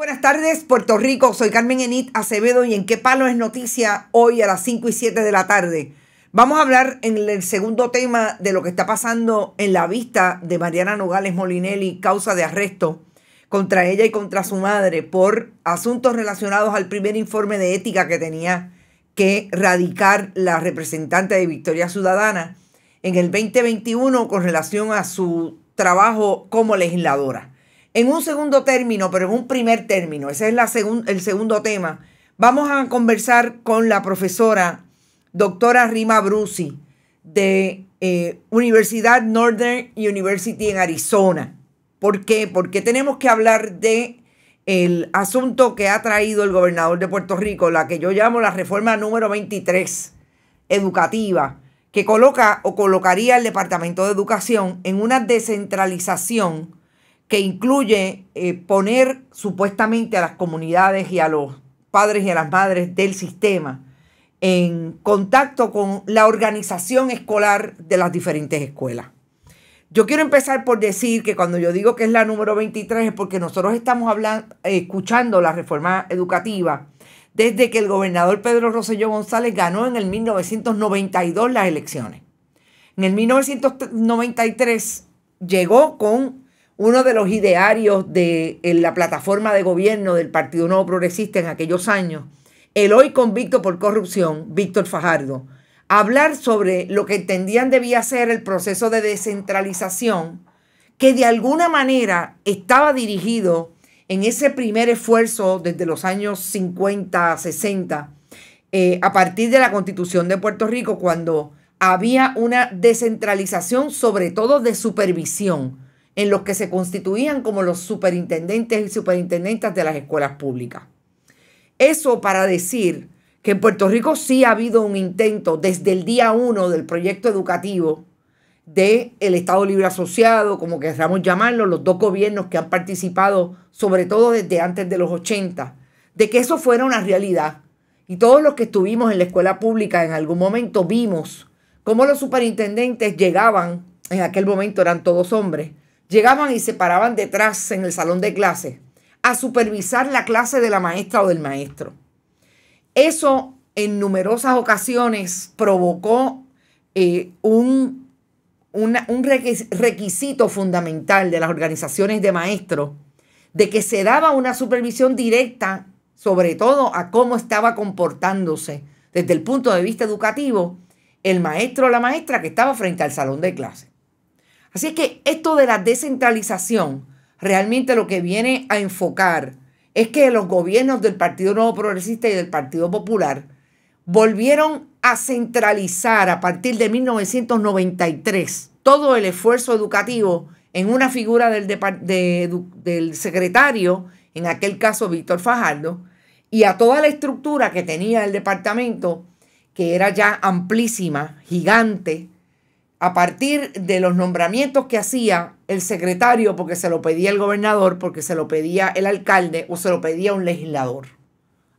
buenas tardes, Puerto Rico. Soy Carmen Enit Acevedo y en qué palo es noticia hoy a las 5 y 7 de la tarde. Vamos a hablar en el segundo tema de lo que está pasando en la vista de Mariana Nogales Molinelli, causa de arresto contra ella y contra su madre por asuntos relacionados al primer informe de ética que tenía que radicar la representante de Victoria Ciudadana en el 2021 con relación a su trabajo como legisladora en un segundo término, pero en un primer término, ese es el segundo tema, vamos a conversar con la profesora doctora Rima Brusi de eh, Universidad Northern University en Arizona. ¿Por qué? Porque tenemos que hablar de el asunto que ha traído el gobernador de Puerto Rico, la que yo llamo la reforma número 23 educativa, que coloca o colocaría al Departamento de Educación en una descentralización que incluye eh, poner supuestamente a las comunidades y a los padres y a las madres del sistema en contacto con la organización escolar de las diferentes escuelas. Yo quiero empezar por decir que cuando yo digo que es la número 23 es porque nosotros estamos hablando, escuchando la reforma educativa desde que el gobernador Pedro Rosselló González ganó en el 1992 las elecciones. En el 1993 llegó con uno de los idearios de la plataforma de gobierno del Partido Nuevo Progresista en aquellos años, el hoy convicto por corrupción, Víctor Fajardo, hablar sobre lo que entendían debía ser el proceso de descentralización, que de alguna manera estaba dirigido en ese primer esfuerzo desde los años 50, 60, eh, a partir de la constitución de Puerto Rico, cuando había una descentralización sobre todo de supervisión en los que se constituían como los superintendentes y superintendentas de las escuelas públicas. Eso para decir que en Puerto Rico sí ha habido un intento desde el día uno del proyecto educativo del el Estado Libre Asociado, como queramos llamarlo, los dos gobiernos que han participado, sobre todo desde antes de los 80, de que eso fuera una realidad. Y todos los que estuvimos en la escuela pública en algún momento vimos cómo los superintendentes llegaban, en aquel momento eran todos hombres, Llegaban y se paraban detrás en el salón de clases a supervisar la clase de la maestra o del maestro. Eso en numerosas ocasiones provocó eh, un, un requisito fundamental de las organizaciones de maestros de que se daba una supervisión directa, sobre todo a cómo estaba comportándose desde el punto de vista educativo el maestro o la maestra que estaba frente al salón de clase. Así es que esto de la descentralización realmente lo que viene a enfocar es que los gobiernos del Partido Nuevo Progresista y del Partido Popular volvieron a centralizar a partir de 1993 todo el esfuerzo educativo en una figura del, del secretario, en aquel caso Víctor Fajardo, y a toda la estructura que tenía el departamento, que era ya amplísima, gigante, a partir de los nombramientos que hacía el secretario, porque se lo pedía el gobernador, porque se lo pedía el alcalde o se lo pedía un legislador.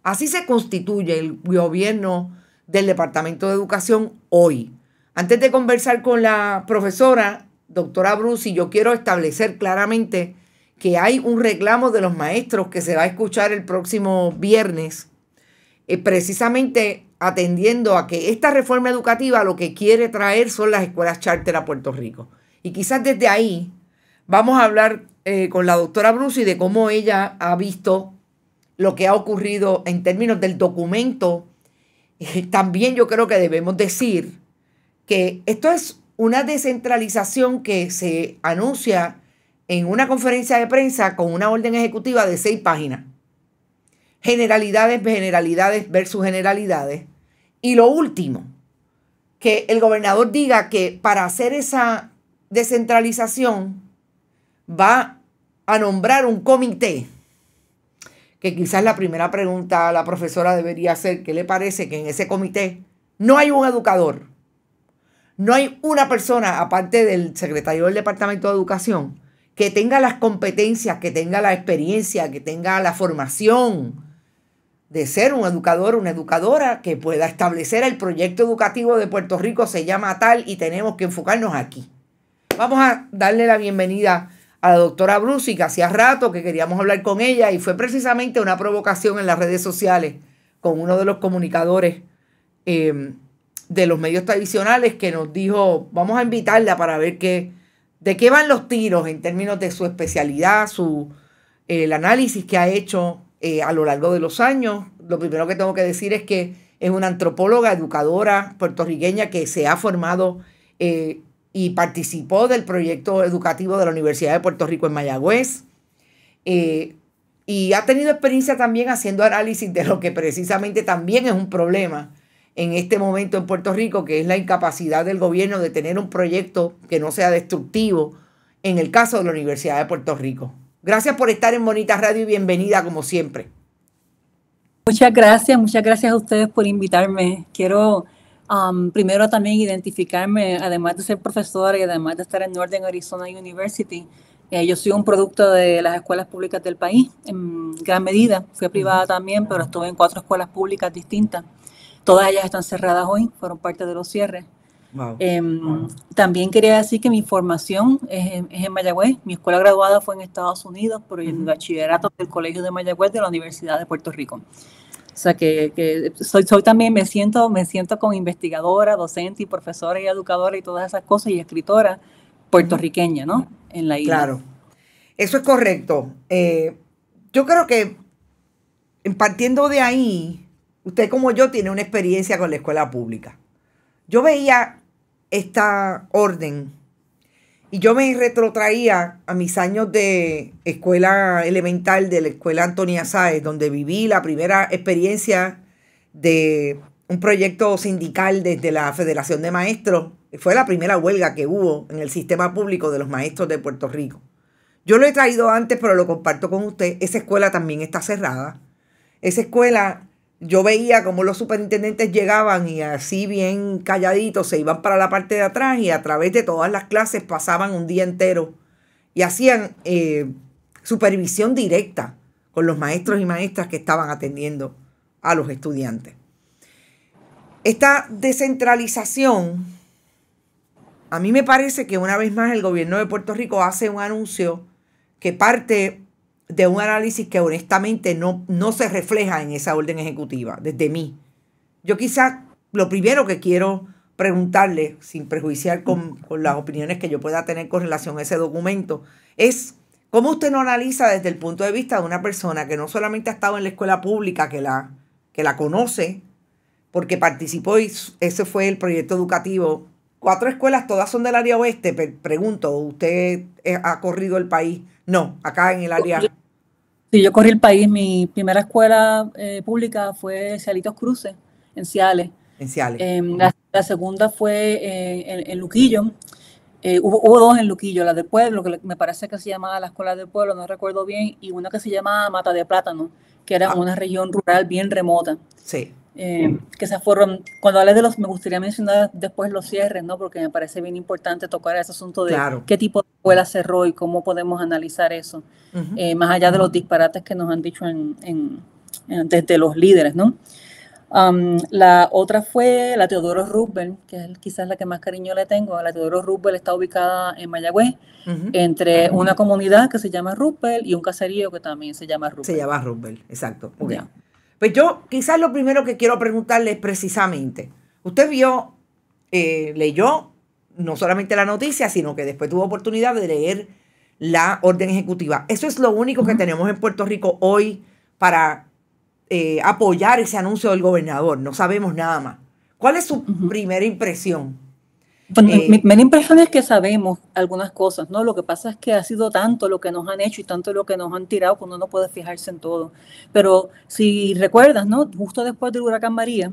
Así se constituye el gobierno del Departamento de Educación hoy. Antes de conversar con la profesora, doctora y yo quiero establecer claramente que hay un reclamo de los maestros que se va a escuchar el próximo viernes, eh, precisamente atendiendo a que esta reforma educativa lo que quiere traer son las escuelas charter a Puerto Rico. Y quizás desde ahí vamos a hablar eh, con la doctora y de cómo ella ha visto lo que ha ocurrido en términos del documento. Eh, también yo creo que debemos decir que esto es una descentralización que se anuncia en una conferencia de prensa con una orden ejecutiva de seis páginas. Generalidades, generalidades versus generalidades. Y lo último, que el gobernador diga que para hacer esa descentralización va a nombrar un comité. Que quizás la primera pregunta a la profesora debería ser, ¿qué le parece que en ese comité no hay un educador? No hay una persona, aparte del secretario del Departamento de Educación, que tenga las competencias, que tenga la experiencia, que tenga la formación de ser un educador, una educadora que pueda establecer el proyecto educativo de Puerto Rico se llama tal y tenemos que enfocarnos aquí. Vamos a darle la bienvenida a la doctora Brusi, que hacía rato que queríamos hablar con ella y fue precisamente una provocación en las redes sociales con uno de los comunicadores em, de los medios tradicionales que nos dijo, vamos a invitarla para ver qué, de qué van los tiros en términos de su especialidad, su, el análisis que ha hecho eh, a lo largo de los años. Lo primero que tengo que decir es que es una antropóloga, educadora puertorriqueña que se ha formado eh, y participó del proyecto educativo de la Universidad de Puerto Rico en Mayagüez. Eh, y ha tenido experiencia también haciendo análisis de lo que precisamente también es un problema en este momento en Puerto Rico, que es la incapacidad del gobierno de tener un proyecto que no sea destructivo en el caso de la Universidad de Puerto Rico. Gracias por estar en Bonita Radio y bienvenida como siempre. Muchas gracias, muchas gracias a ustedes por invitarme. Quiero um, primero también identificarme, además de ser profesora y además de estar en Northern Arizona University, eh, yo soy un producto de las escuelas públicas del país, en gran medida. Fui privada también, pero estuve en cuatro escuelas públicas distintas. Todas ellas están cerradas hoy, fueron parte de los cierres. Em, también quería decir que mi formación es en, Mayagüez. Mi escuela graduada fue en Estados Unidos, pero el bachillerato del Colegio de Mayagüez de la Universidad de Puerto Rico. O sea que, soy, también, me siento, me siento como investigadora, docente y profesora y educadora y todas esas cosas y escritora puertorriqueña, ¿no? En la isla. Claro, eso es correcto. Eh, yo creo que partiendo de ahí, usted como yo tiene una experiencia con la escuela pública. Yo veía esta orden. Y yo me retrotraía a mis años de escuela elemental, de la escuela Antonia Saez, donde viví la primera experiencia de un proyecto sindical desde la Federación de Maestros. Fue la primera huelga que hubo en el sistema público de los maestros de Puerto Rico. Yo lo he traído antes, pero lo comparto con usted. Esa escuela también está cerrada. Esa escuela yo veía cómo los superintendentes llegaban y así bien calladitos se iban para la parte de atrás y a través de todas las clases pasaban un día entero y hacían eh, supervisión directa con los maestros y maestras que estaban atendiendo a los estudiantes. Esta descentralización, a mí me parece que una vez más el gobierno de Puerto Rico hace un anuncio que parte de un análisis que honestamente no, no se refleja en esa orden ejecutiva, desde mí. Yo quizás lo primero que quiero preguntarle, sin prejuiciar con, las opiniones que yo pueda tener con relación a ese documento, es cómo usted no analiza desde el punto de vista de una persona que no solamente ha estado en la escuela pública, que la, que la conoce, porque participó y ese fue el proyecto educativo. Cuatro escuelas, todas son del área oeste. Pregunto, ¿usted eh, ha corrido el país? No, acá en el área Sí, yo corrí el país. Mi primera escuela eh, pública fue Cialitos Cruces, en Ciales. En Ciales. Eh, la, segunda fue eh, en, Luquillo. Hubo, dos en Luquillo, la del pueblo, que me parece que se llamaba la Escuela del Pueblo, no recuerdo bien, y una que se llamaba Mata de Plátano, que era ah. una región rural bien remota. Sí. Eh, que se fueron, cuando hablé de los, me gustaría mencionar después los cierres, ¿no? Porque me parece bien importante tocar ese asunto de qué tipo de escuela cerró y cómo podemos analizar eso, eh, más allá de los disparates que nos han dicho en, desde los líderes, ¿no? la otra fue la Teodoro Roosevelt, que es quizás la que más cariño le tengo. La Teodoro Roosevelt está ubicada en Mayagüez, entre una comunidad que se llama Roosevelt y un caserío que también se llama Roosevelt. Se llama Roosevelt, exacto. Pues yo quizás lo primero que quiero preguntarle es precisamente, usted vio, eh, leyó no solamente la noticia, sino que después tuvo oportunidad de leer la orden ejecutiva. Eso es lo único que tenemos en Puerto Rico hoy para eh, apoyar ese anuncio del gobernador. No sabemos nada más. ¿Cuál es su primera impresión? Eh, mi, impresión es que sabemos algunas cosas, ¿no? Lo que pasa es que ha sido tanto lo que nos han hecho y tanto lo que nos han tirado que uno no puede fijarse en todo. Pero si recuerdas, ¿no? Justo después del huracán María,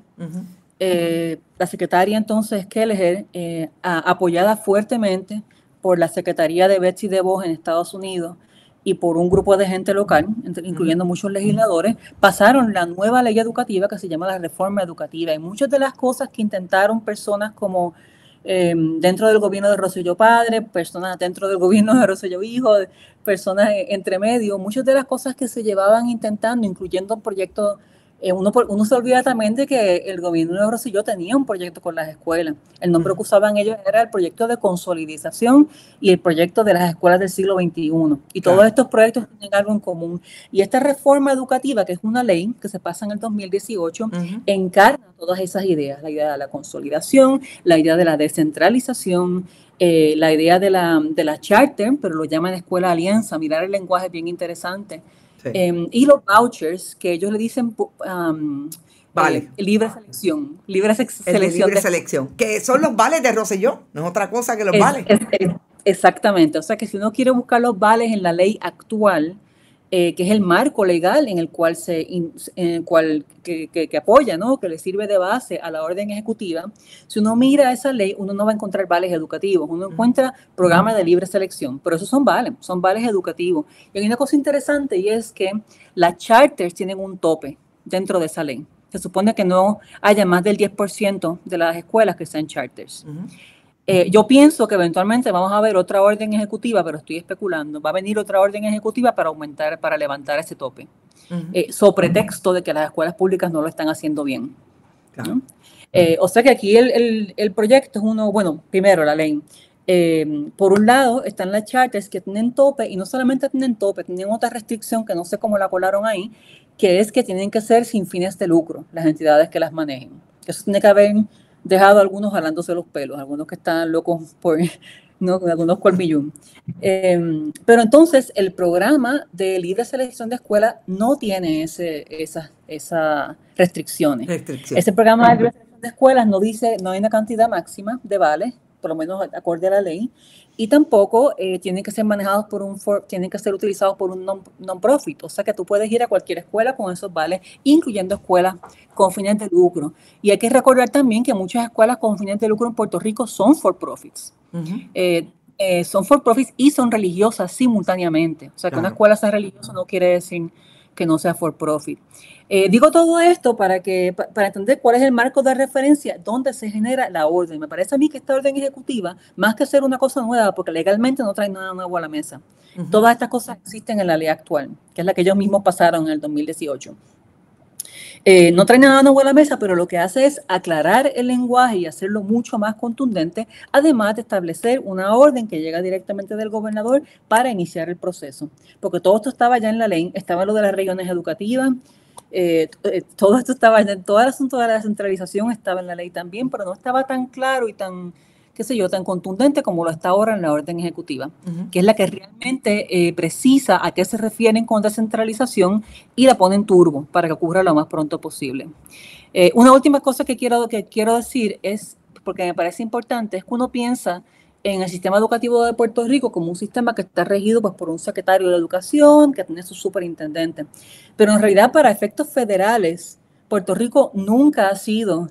eh, la secretaria entonces Kelleher, eh, apoyada fuertemente por la Secretaría de Betsy DeVos en Estados Unidos y por un grupo de gente local, incluyendo muchos legisladores, pasaron la nueva ley educativa que se llama la reforma educativa. Y muchas de las cosas que intentaron personas como Em, dentro del gobierno de Rosselló Padre, personas dentro del gobierno de Rosselló Hijo, personas entre medio, muchas de las cosas que se llevaban intentando, incluyendo proyectos eh, uno, uno se olvida también de que el gobierno de Rosillo tenía un proyecto con las escuelas. El nombre que usaban ellos era el proyecto de consolidización y el proyecto de las escuelas del siglo XXI. Y todos estos proyectos tienen algo en común. Y esta reforma educativa, que es una ley que se pasa en el 2018, encarna todas esas ideas. La idea de la consolidación, la idea de la descentralización, eh, la idea de la, de la charter, pero lo llaman escuela alianza. Mirar el lenguaje es bien interesante Em, y los vouchers, que ellos le dicen eh, libre selección. Libre selección. Que son los vales de Roselló, no es otra cosa que los vales. exactamente. O sea que si uno quiere buscar los vales en la ley actual, eh, que es el marco legal en el cual se en cual que, apoya, ¿no? que le sirve de base a la orden ejecutiva, si uno mira esa ley, uno no va a encontrar vales educativos, uno encuentra programas de libre selección, pero esos son vales, son vales educativos. Y hay una cosa interesante y es que las charters tienen un tope dentro de esa ley. Se supone que no haya más del 10% de las escuelas que sean charters. Eh, yo pienso que eventualmente vamos a ver otra orden ejecutiva, pero estoy especulando, va a venir otra orden ejecutiva para aumentar, para levantar ese tope, eh, sobre texto de que las escuelas públicas no lo están haciendo bien. Eh, o sea que aquí el, el, el, proyecto es uno, bueno, primero la ley. por un lado están las charters que tienen tope y no solamente tienen tope, tienen otra restricción que no sé cómo la colaron ahí, que es que tienen que ser sin fines de lucro las entidades que las manejen. Eso tiene que haber dejado algunos jalándose los pelos, algunos que están locos por algunos colmillón. Em, pero entonces el programa de libre selección de escuelas no tiene ese, esas, restricciones. Ese programa de libre selección de escuelas no dice, no hay una cantidad máxima de vales, por lo menos acorde a la ley, y tampoco eh, tienen que ser manejados por un, for, tienen que ser utilizados por un non-profit, o sea que tú puedes ir a cualquier escuela con esos vales, incluyendo escuelas con fines de lucro. Y hay que recordar también que muchas escuelas con fines de lucro en Puerto Rico son for-profits. Eh, eh, son for-profits y son religiosas simultáneamente. O sea, que una escuela sea religiosa no quiere decir que no sea for profit. Eh, digo todo esto para, que, para entender cuál es el marco de referencia donde se genera la orden. Me parece a mí que esta orden ejecutiva, más que ser una cosa nueva, porque legalmente no trae nada nuevo a la mesa, todas estas cosas existen en la ley actual, que es la que ellos mismos pasaron en el 2018. Eh, no trae nada nuevo a la mesa, pero lo que hace es aclarar el lenguaje y hacerlo mucho más contundente, además de establecer una orden que llega directamente del gobernador para iniciar el proceso. Porque todo esto estaba ya en la ley, estaba lo de las regiones educativas, eh, eh, todo esto estaba, en todo el asunto de la descentralización estaba en la ley también, pero no estaba tan claro y tan qué sé yo, tan contundente como lo está ahora en la orden ejecutiva, que es la que realmente eh, precisa a qué se refieren con descentralización y la pone en turbo para que ocurra lo más pronto posible. Eh, una última cosa que quiero, que quiero decir es, porque me parece importante, es que uno piensa en el sistema educativo de Puerto Rico como un sistema que está regido pues, por un secretario de educación, que tiene su superintendente. Pero en realidad, para efectos federales, Puerto Rico nunca ha sido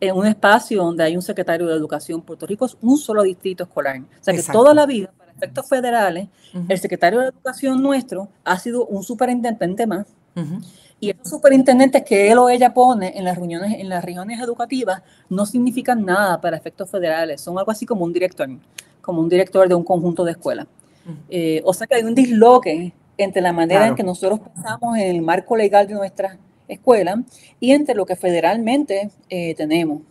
en un espacio donde hay un secretario de educación. Puerto Rico es un solo distrito escolar. O sea que toda la vida, para efectos federales, el secretario de educación nuestro ha sido un superintendente más. Y esos superintendentes que él o ella pone en las reuniones, en las regiones educativas, no significan nada para efectos federales. Son algo así como un director, como un director de un conjunto de escuelas. Eh, o sea que hay un disloque entre la manera en que nosotros pensamos en el marco legal de nuestras escuela y entre lo que federalmente eh, tenemos.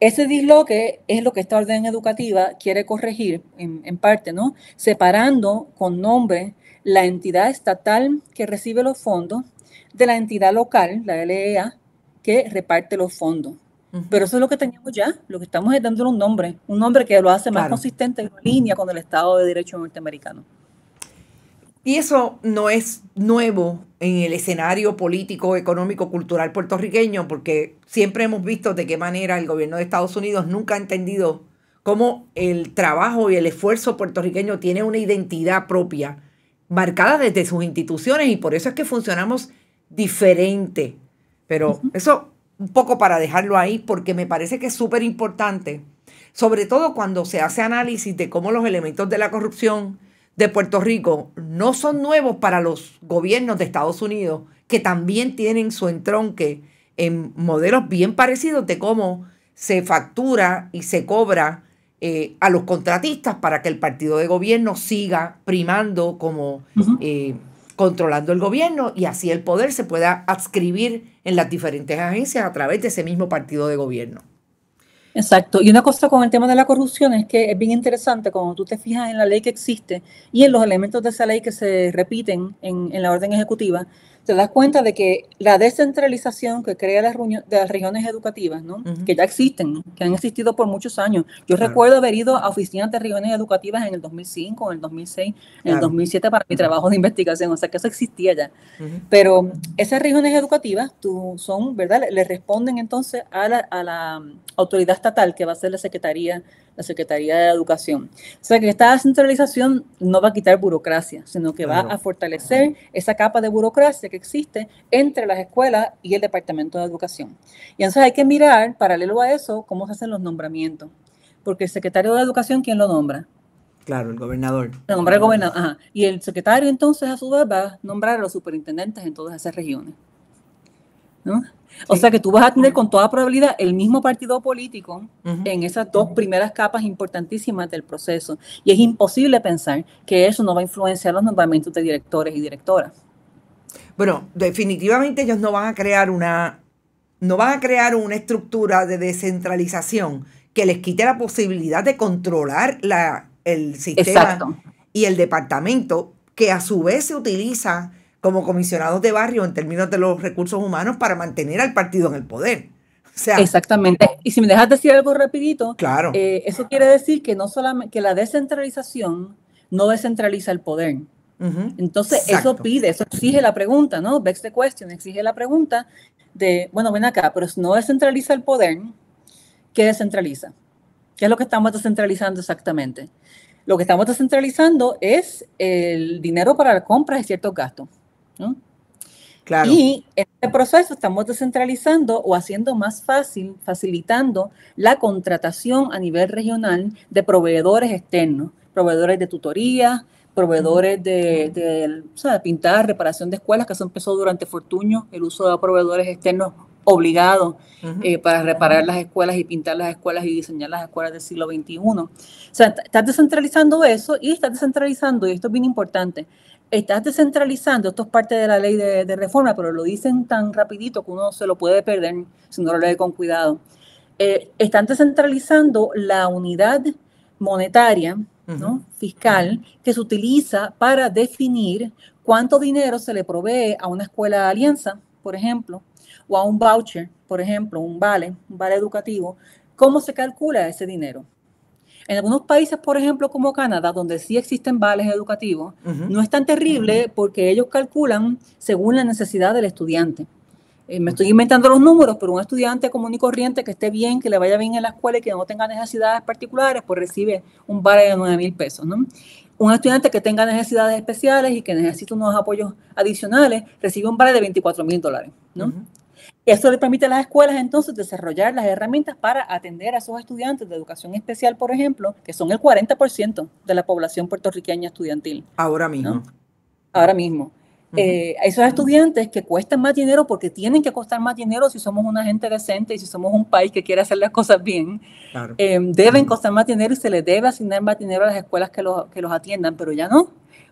Ese disloque es lo que esta orden educativa quiere corregir en, parte, ¿no? Separando con nombre la entidad estatal que recibe los fondos de la entidad local, la LEA, que reparte los fondos. Pero eso es lo que tenemos ya, lo que estamos es dándole un nombre, un nombre que lo hace más consistente en línea con el Estado de Derecho norteamericano. Y eso no es nuevo en el escenario político, económico, cultural puertorriqueño, porque siempre hemos visto de qué manera el gobierno de Estados Unidos nunca ha entendido cómo el trabajo y el esfuerzo puertorriqueño tiene una identidad propia, marcada desde sus instituciones, y por eso es que funcionamos diferente. Pero eso un poco para dejarlo ahí, porque me parece que es súper importante, sobre todo cuando se hace análisis de cómo los elementos de la corrupción, de Puerto Rico no son nuevos para los gobiernos de Estados Unidos, que también tienen su entronque en modelos bien parecidos de cómo se factura y se cobra eh, a los contratistas para que el partido de gobierno siga primando como eh, controlando el gobierno y así el poder se pueda adscribir en las diferentes agencias a través de ese mismo partido de gobierno. Exacto. Y una cosa con el tema de la corrupción es que es bien interesante cuando tú te fijas en la ley que existe y en los elementos de esa ley que se repiten en, en la orden ejecutiva, te das cuenta de que la descentralización que crea las, de regiones educativas, ¿no? que ya existen, que han existido por muchos años. Yo recuerdo haber ido a oficinas de regiones educativas en el 2005, en el 2006, en el 2007 para mi trabajo de investigación, o sea que eso existía ya. Pero esas regiones educativas son, ¿verdad? Le, responden entonces a la, a la autoridad estatal que va a ser la Secretaría Secretaría de Educación. O sea que esta centralización no va a quitar burocracia, sino que va a fortalecer esa capa de burocracia que existe entre las escuelas y el Departamento de Educación. Y entonces hay que mirar, paralelo a eso, cómo se hacen los nombramientos. Porque el secretario de Educación, ¿quién lo nombra? Claro, el gobernador. Nombra el gobernador, Y el secretario entonces a su vez va a nombrar a los superintendentes en todas esas regiones. ¿No? O sea que tú vas a tener con toda probabilidad el mismo partido político en esas dos primeras capas importantísimas del proceso. Y es imposible pensar que eso no va a influenciar los nombramientos de directores y directoras. Bueno, definitivamente ellos no van a crear una, no van a crear una estructura de descentralización que les quite la posibilidad de controlar el sistema y el departamento, que a su vez se utiliza como comisionados de barrio en términos de los recursos humanos para mantener al partido en el poder. O sea, Exactamente. Y si me dejas decir algo rapidito, eh, eso quiere decir que no solamente la descentralización no descentraliza el poder. Entonces, eso pide, eso exige la pregunta, ¿no? Bex the question, exige la pregunta de, bueno, ven acá, pero si no descentraliza el poder, ¿qué descentraliza? ¿Qué es lo que estamos descentralizando exactamente? Lo que estamos descentralizando es el dinero para las compras y ciertos gastos. Claro. Y en este proceso estamos descentralizando o haciendo más fácil, facilitando la contratación a nivel regional de proveedores externos, proveedores de tutorías, proveedores de, pintar, reparación de escuelas, que se empezó durante Fortuño, el uso de proveedores externos obligados eh, para reparar las escuelas y pintar las escuelas y diseñar las escuelas del siglo XXI. O sea, estás descentralizando eso y estás descentralizando, y esto es bien importante, estás descentralizando, esto es parte de la ley de, reforma, pero lo dicen tan rapidito que uno se lo puede perder si no lo lee con cuidado. Eh, están descentralizando la unidad monetaria, ¿no? fiscal, que se utiliza para definir cuánto dinero se le provee a una escuela de alianza, por ejemplo, o a un voucher, por ejemplo, un vale, un vale educativo, cómo se calcula ese dinero. En algunos países, por ejemplo, como Canadá, donde sí existen vales educativos, no es tan terrible porque ellos calculan según la necesidad del estudiante. Eh, me estoy inventando los números, pero un estudiante común y corriente que esté bien, que le vaya bien en la escuela y que no tenga necesidades particulares, pues recibe un vale de 9 mil pesos. ¿no? un estudiante que tenga necesidades especiales y que necesite unos apoyos adicionales recibe un vale de 24 mil dólares, ¿no? Eso le permite a las escuelas entonces desarrollar las herramientas para atender a esos estudiantes de educación especial, por ejemplo, que son el 40% de la población puertorriqueña estudiantil. Ahora mismo. Ahora mismo. Eh, esos estudiantes que cuestan más dinero porque tienen que costar más dinero si somos una gente decente y si somos un país que quiere hacer las cosas bien, eh, deben costar más dinero y se les debe asignar más dinero a las escuelas que los, que los atiendan, pero ya no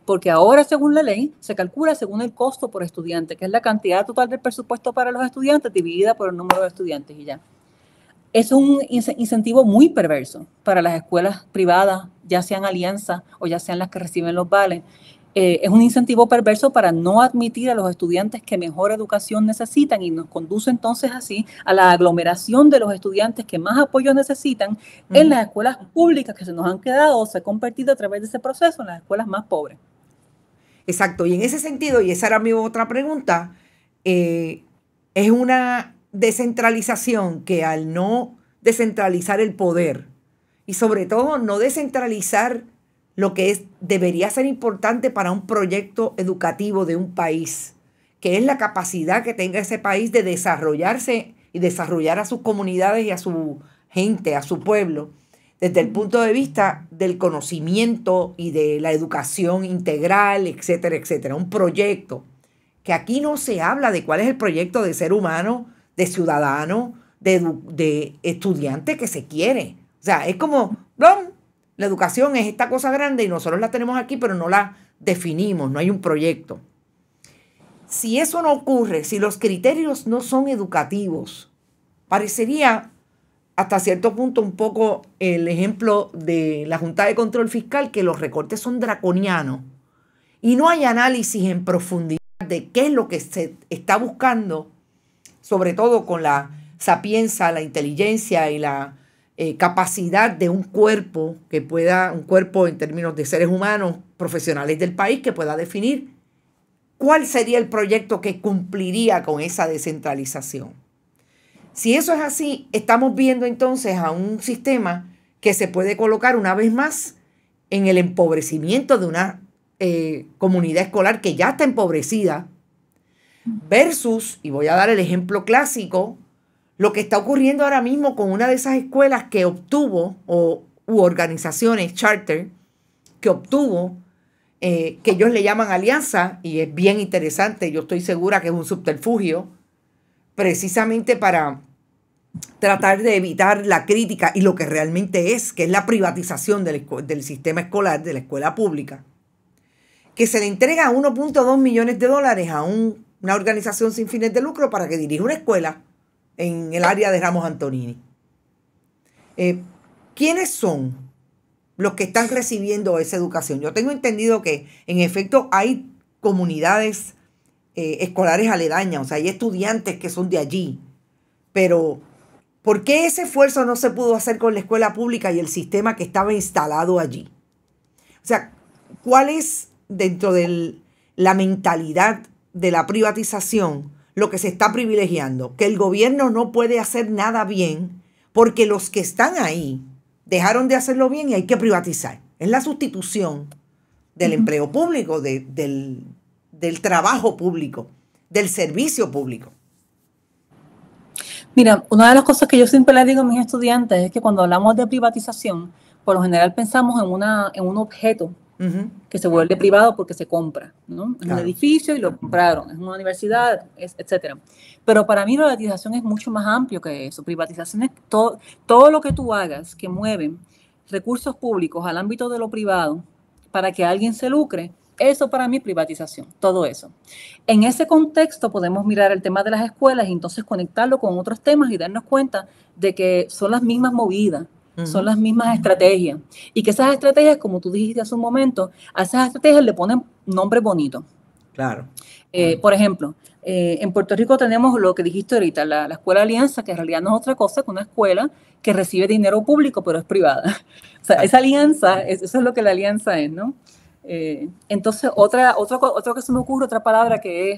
porque ahora según la ley se calcula según el costo por estudiante, que es la cantidad total del presupuesto para los estudiantes dividida por el número de estudiantes y ya. Es un incentivo muy perverso para las escuelas privadas, ya sean alianzas o ya sean las que reciben los vales. Eh, es un incentivo perverso para no admitir a los estudiantes que mejor educación necesitan y nos conduce entonces así a la aglomeración de los estudiantes que más apoyo necesitan en las escuelas públicas que se nos han quedado, o se ha convertido a través de ese proceso en las escuelas más pobres. Exacto, y en ese sentido, y esa era mi otra pregunta, eh, es una descentralización que al no descentralizar el poder y sobre todo no descentralizar lo que es, debería ser importante para un proyecto educativo de un país, que es la capacidad que tenga ese país de desarrollarse y desarrollar a sus comunidades y a su gente, a su pueblo, desde el punto de vista del conocimiento y de la educación integral, etcétera, etcétera. Un proyecto que aquí no se habla de cuál es el proyecto de ser humano, de ciudadano, de, estudiante que se quiere. O sea, es como, la educación es esta cosa grande y nosotros la tenemos aquí, pero no la definimos, no hay un proyecto. Si eso no ocurre, si los criterios no son educativos, parecería hasta cierto punto un poco el ejemplo de la Junta de Control Fiscal, que los recortes son draconianos y no hay análisis en profundidad de qué es lo que se está buscando, sobre todo con la sapienza, la inteligencia y la eh, capacidad de un cuerpo que pueda, un cuerpo en términos de seres humanos, profesionales del país, que pueda definir cuál sería el proyecto que cumpliría con esa descentralización. Si eso es así, estamos viendo entonces a un sistema que se puede colocar una vez más en el empobrecimiento de una eh, comunidad escolar que ya está empobrecida, versus, y voy a dar el ejemplo clásico, lo que está ocurriendo ahora mismo con una de esas escuelas que obtuvo, o u organizaciones charter, que obtuvo, eh, que ellos le llaman alianza, y es bien interesante, yo estoy segura que es un subterfugio, precisamente para tratar de evitar la crítica y lo que realmente es, que es la privatización del, sistema escolar, de la escuela pública, que se le entrega 1.2 millones de dólares a una organización sin fines de lucro para que dirija una escuela en el área de Ramos Antonini. Eh, ¿Quiénes son los que están recibiendo esa educación? Yo tengo entendido que en efecto hay comunidades eh, escolares aledañas, o sea, hay estudiantes que son de allí, pero ¿Por qué ese esfuerzo no se pudo hacer con la escuela pública y el sistema que estaba instalado allí? O sea, ¿cuál es dentro de la mentalidad de la privatización lo que se está privilegiando? Que el gobierno no puede hacer nada bien porque los que están ahí dejaron de hacerlo bien y hay que privatizar. Es la sustitución del empleo público, del trabajo público, del servicio público. Mira, una de las cosas que yo siempre les digo a mis estudiantes es que cuando hablamos de privatización, por lo general pensamos en, una, en un objeto que se vuelve privado porque se compra, ¿no? un edificio y lo compraron, es una universidad, es, etcétera. Pero para mí la privatización es mucho más amplio que eso. Privatización es todo, todo lo que tú hagas que mueven recursos públicos al ámbito de lo privado para que alguien se lucre, eso para mí privatización, todo eso. En ese contexto podemos mirar el tema de las escuelas y entonces conectarlo con otros temas y darnos cuenta de que son las mismas movidas, son las mismas estrategias. Y que esas estrategias, como tú dijiste hace un momento, a esas estrategias le ponen nombre bonito eh, Claro. por ejemplo, eh, en Puerto Rico tenemos lo que dijiste ahorita, la, la, Escuela Alianza, que en realidad no es otra cosa que una escuela que recibe dinero público, pero es privada. O sea, esa alianza, eso es lo que la alianza es, ¿no? Eh, entonces, otra, otra otra que se me ocurre, otra palabra que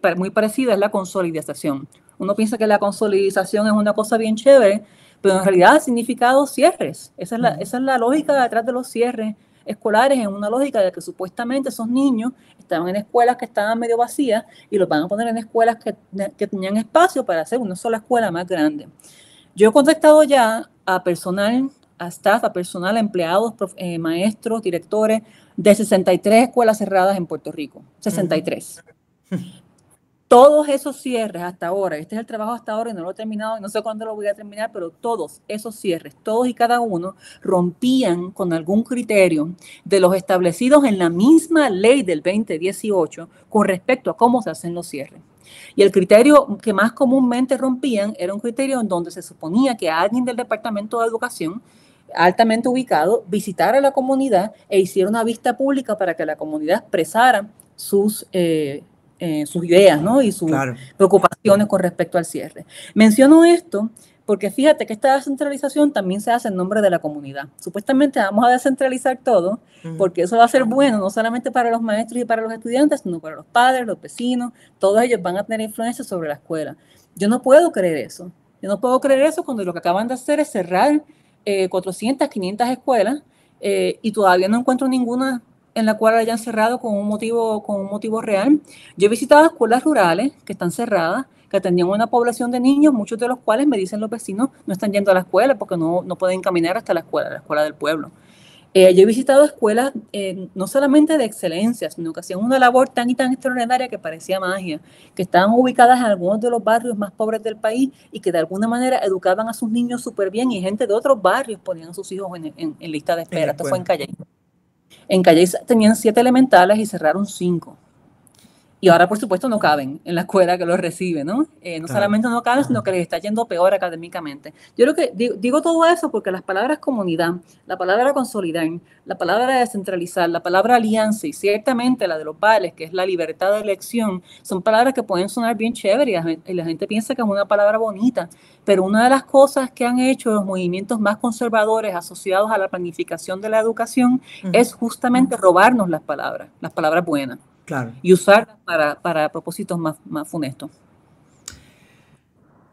es muy parecida es la consolidación. Uno piensa que la consolidación es una cosa bien chévere, pero en realidad ha significado cierres. Esa es la, esa es la lógica detrás de los cierres escolares en una lógica de que supuestamente esos niños estaban en escuelas que estaban medio vacías y los van a poner en escuelas que, tenían espacio para hacer una sola escuela más grande. Yo he contactado ya a personal a staff, a personal, empleados, eh, maestros, directores, de 63 escuelas cerradas en Puerto Rico. 63. Todos esos cierres hasta ahora, este es el trabajo hasta ahora y no lo he terminado, no sé cuándo lo voy a terminar, pero todos esos cierres, todos y cada uno, rompían con algún criterio de los establecidos en la misma ley del 2018 con respecto a cómo se hacen los cierres. Y el criterio que más comúnmente rompían era un criterio en donde se suponía que alguien del Departamento de Educación altamente ubicado, visitar a la comunidad e hiciera una vista pública para que la comunidad expresara sus, eh, eh, sus ideas ¿no? y sus preocupaciones con respecto al cierre. Menciono esto porque fíjate que esta descentralización también se hace en nombre de la comunidad. Supuestamente vamos a descentralizar todo, porque eso va a ser bueno no solamente para los maestros y para los estudiantes, sino para los padres, los vecinos, todos ellos van a tener influencia sobre la escuela. Yo no puedo creer eso. Yo no puedo creer eso cuando lo que acaban de hacer es cerrar 400, eh, 500 escuelas eh, y todavía no encuentro ninguna en la cual hayan cerrado con un motivo, con un motivo real. Yo he visitado escuelas rurales que están cerradas, que tenían una población de niños, muchos de los cuales me dicen los vecinos no están yendo a la escuela porque no, no pueden caminar hasta la escuela, la escuela del pueblo. Eh, yo he visitado escuelas eh, no solamente de excelencia, sino que hacían una labor tan y tan extraordinaria que parecía magia, que estaban ubicadas en algunos de los barrios más pobres del país y que de alguna manera educaban a sus niños súper bien y gente de otros barrios ponían a sus hijos en, en, lista de espera. Esto fue en Calle. En Calle tenían siete elementales y cerraron cinco. Y ahora, por supuesto, no caben en la escuela que los recibe, ¿no? Eh, no solamente no caben, sino que les está yendo peor académicamente. Yo lo que digo, todo eso porque las palabras comunidad, la palabra consolidar, la palabra descentralizar, la palabra alianza y ciertamente la de los vales, que es la libertad de elección, son palabras que pueden sonar bien chéveres y la, gente piensa que es una palabra bonita, pero una de las cosas que han hecho los movimientos más conservadores asociados a la planificación de la educación es justamente robarnos las palabras, las palabras buenas y usar para, propósitos más, funestos.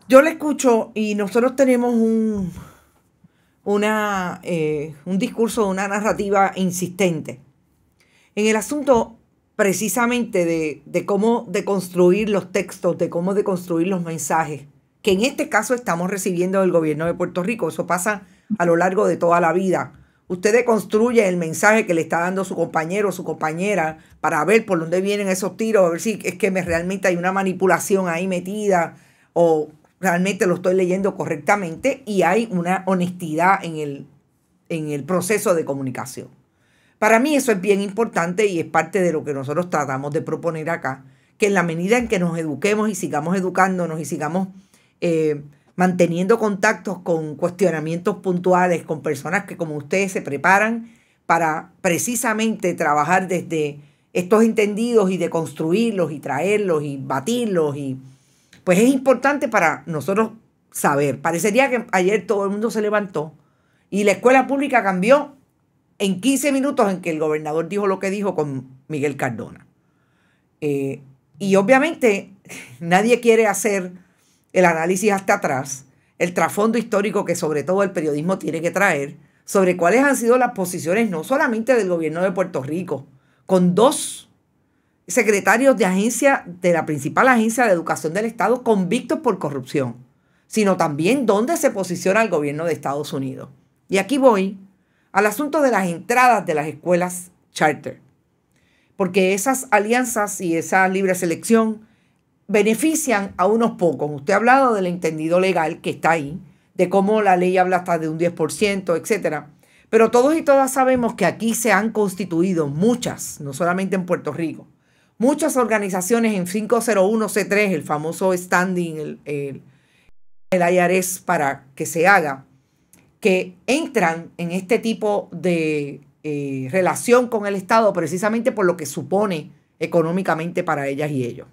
Yo le escucho y nosotros tenemos un, una, eh, un discurso, una narrativa insistente en el asunto precisamente de, de cómo deconstruir los textos, de cómo deconstruir los mensajes, que en este caso estamos recibiendo del gobierno de Puerto Rico. Eso pasa a lo largo de toda la vida. Usted deconstruye el mensaje que le está dando su compañero o su compañera para ver por dónde vienen esos tiros, a ver si es que realmente hay una manipulación ahí metida o realmente lo estoy leyendo correctamente y hay una honestidad en el, en el proceso de comunicación. Para mí eso es bien importante y es parte de lo que nosotros tratamos de proponer acá, que en la medida en que nos eduquemos y sigamos educándonos y sigamos... Eh, manteniendo contactos con cuestionamientos puntuales, con personas que como ustedes se preparan para precisamente trabajar desde estos entendidos y de construirlos y traerlos y batirlos y pues es importante para nosotros saber. Parecería que ayer todo el mundo se levantó y la escuela pública cambió en 15 minutos en que el gobernador dijo lo que dijo con Miguel Cardona. Eh, y obviamente nadie quiere hacer el análisis hasta atrás, el trasfondo histórico que sobre todo el periodismo tiene que traer, sobre cuáles han sido las posiciones no solamente del gobierno de Puerto Rico, con dos secretarios de agencia, de la principal agencia de educación del Estado, convictos por corrupción, sino también dónde se posiciona el gobierno de Estados Unidos. Y aquí voy al asunto de las entradas de las escuelas charter, porque esas alianzas y esa libre selección benefician a unos pocos. Usted ha hablado del entendido legal que está ahí, de cómo la ley habla hasta de un 10%, etcétera. Pero todos y todas sabemos que aquí se han constituido muchas, no solamente en Puerto Rico, muchas organizaciones en 501C3, el famoso standing, el, el, IRS para que se haga, que entran en este tipo de eh, relación con el Estado precisamente por lo que supone económicamente para ellas y ellos.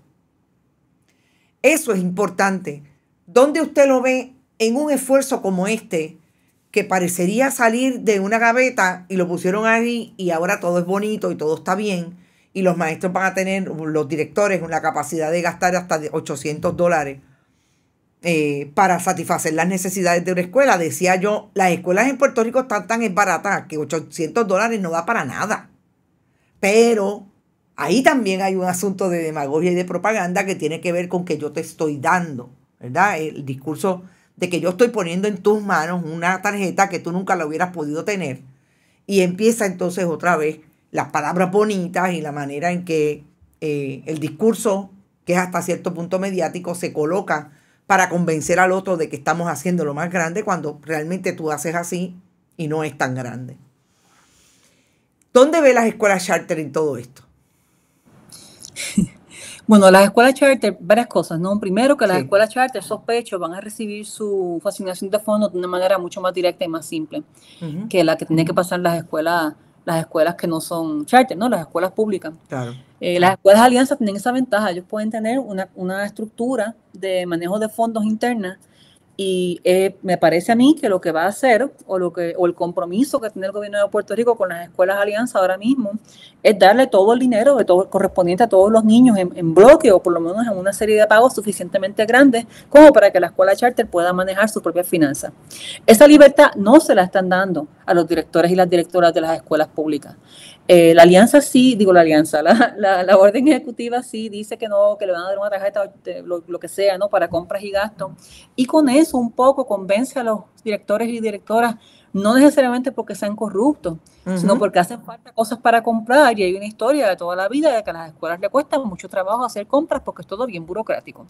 Eso es importante. ¿Dónde usted lo ve en un esfuerzo como este, que parecería salir de una gaveta y lo pusieron ahí y ahora todo es bonito y todo está bien? Y los maestros van a tener, los directores, la capacidad de gastar hasta 800 dólares eh, para satisfacer las necesidades de una escuela. Decía yo, las escuelas en Puerto Rico están tan baratas que 800 dólares no da para nada. Pero Ahí también hay un asunto de demagogia y de propaganda que tiene que ver con que yo te estoy dando, ¿verdad? El discurso de que yo estoy poniendo en tus manos una tarjeta que tú nunca la hubieras podido tener. Y empieza entonces otra vez las palabras bonitas y la manera en que eh, el discurso, que es hasta cierto punto mediático, se coloca para convencer al otro de que estamos haciendo lo más grande cuando realmente tú haces así y no es tan grande. ¿Dónde ve las escuelas charter en todo esto? Bueno, las escuelas charter, varias cosas, ¿no? Primero, que las escuelas charter, sospecho, van a recibir su fascinación de fondos de una manera mucho más directa y más simple que la que tiene que pasar las escuelas las escuelas que no son charter, ¿no? Las escuelas públicas. Claro. Eh, las escuelas alianzas tienen esa ventaja, ellos pueden tener una, una estructura de manejo de fondos interna y eh, me parece a mí que lo que va a hacer o, lo que, o el compromiso que tiene el gobierno de Puerto Rico con las escuelas alianza ahora mismo es darle todo el dinero correspondiente a todos los niños en, bloque o por lo menos en una serie de pagos suficientemente grandes como para que la escuela charter pueda manejar sus propias finanzas. Esa libertad no se la están dando a los directores y las directoras de las escuelas públicas. Eh, la alianza sí, digo la alianza, la, orden ejecutiva sí dice que no, que le van a dar una tarjeta, eh, lo, que sea, ¿no? Para compras y gastos. Y con eso un poco convence a los directores y directoras, no necesariamente porque sean corruptos, sino porque hacen falta cosas para comprar. Y hay una historia de toda la vida de que a las escuelas le cuesta mucho trabajo hacer compras porque es todo bien burocrático.